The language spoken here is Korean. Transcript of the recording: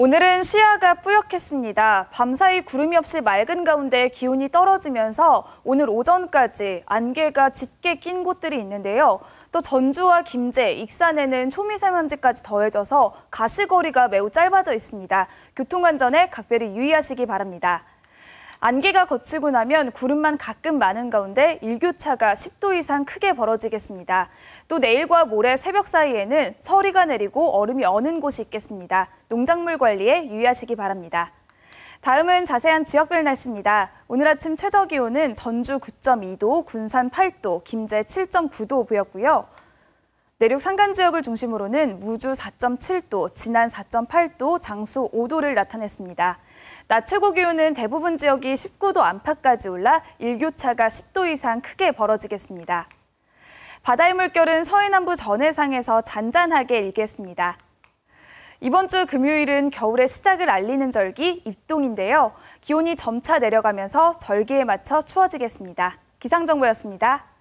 오늘은 시야가 뿌옇겠습니다. 밤사이 구름이 없이 맑은 가운데 기온이 떨어지면서 오늘 오전까지 안개가 짙게 낀 곳들이 있는데요. 또 전주와 김제, 익산에는 초미세먼지까지 더해져서 가시거리가 매우 짧아져 있습니다. 교통안전에 각별히 유의하시기 바랍니다. 안개가 걷히고 나면 구름만 가끔 많은 가운데 일교차가 10도 이상 크게 벌어지겠습니다. 또 내일과 모레 새벽 사이에는 서리가 내리고 얼음이 어는 곳이 있겠습니다. 농작물 관리에 유의하시기 바랍니다. 다음은 자세한 지역별 날씨입니다. 오늘 아침 최저 기온은 전주 9.2도, 군산 8도, 김제 7.9도 보였고요. 내륙 산간 지역을 중심으로는 무주 4.7도, 진안 4.8도, 장수 5도를 나타냈습니다. 낮 최고 기온은 대부분 지역이 19도 안팎까지 올라 일교차가 10도 이상 크게 벌어지겠습니다. 바다의 물결은 서해남부 전해상에서 잔잔하게 일겠습니다. 이번 주 금요일은 겨울의 시작을 알리는 절기 입동인데요. 기온이 점차 내려가면서 절기에 맞춰 추워지겠습니다. 기상정보였습니다.